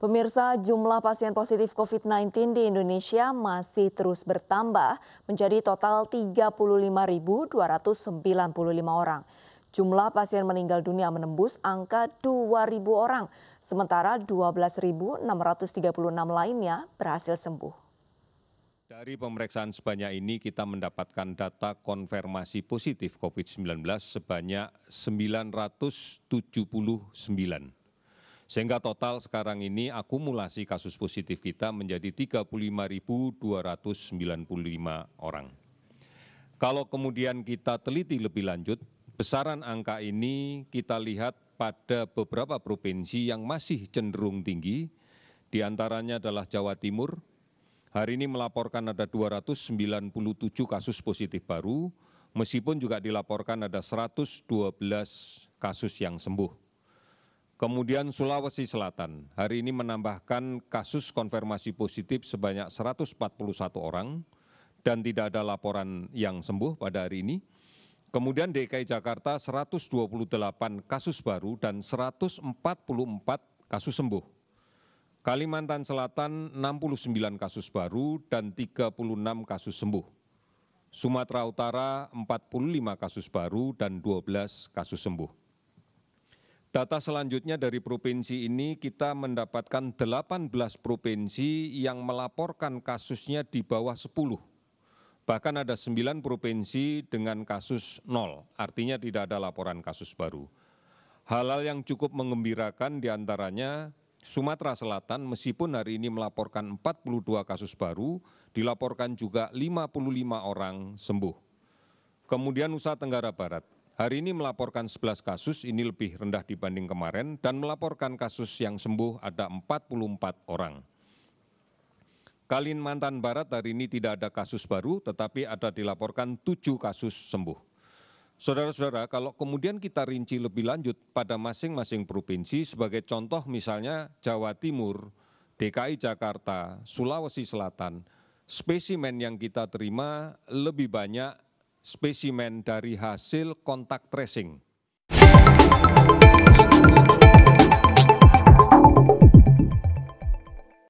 Pemirsa, jumlah pasien positif COVID-19 di Indonesia masih terus bertambah menjadi total 35.295 orang. Jumlah pasien meninggal dunia menembus angka 2.000 orang, sementara 12.636 lainnya berhasil sembuh. Dari pemeriksaan sebanyak ini kita mendapatkan data konfirmasi positif COVID-19 sebanyak 979 sehingga total sekarang ini akumulasi kasus positif kita menjadi tiga puluh lima dua ratus sembilan puluh lima orang. Kalau kemudian kita teliti lebih lanjut, besaran angka ini kita lihat pada beberapa provinsi yang masih cenderung tinggi, diantaranya adalah Jawa Timur, hari ini melaporkan ada 297 kasus positif baru, meskipun juga dilaporkan ada 112 kasus yang sembuh kemudian sulawesi selatan hari ini menambahkan kasus konfirmasi positif sebanyak 141 orang dan tidak ada laporan yang sembuh pada hari ini kemudian dki jakarta 128 kasus baru dan 144 kasus sembuh Kalimantan Selatan 69 kasus baru dan 36 kasus sembuh. Sumatera Utara 45 kasus baru dan 12 kasus sembuh data selanjutnya dari provinsi ini kita mendapatkan delapan belas provinsi yang melaporkan kasusnya di bawah sepuluh bahkan ada sembilan provinsi dengan kasus artinya tidak ada laporan kasus baru. Halal yang cukup mengembirakan diantaranya Sumatera Selatan meskipun hari ini melaporkan 42 kasus baru, dilaporkan juga 55 orang sembuh. Kemudian Nusa Tenggara Barat, hari ini melaporkan sebelas kasus ini lebih rendah dibanding kemarin dan melaporkan kasus yang sembuh ada empat orang. Kalimantan Barat hari ini tidak ada kasus baru, tetapi ada dilaporkan tujuh kasus sembuh. Saudara-saudara, kalau kemudian kita rinci lebih lanjut pada masing-masing provinsi, sebagai contoh misalnya Jawa Timur, DKI Jakarta, Sulawesi Selatan, spesimen yang kita terima lebih banyak spesimen dari hasil kontak tracing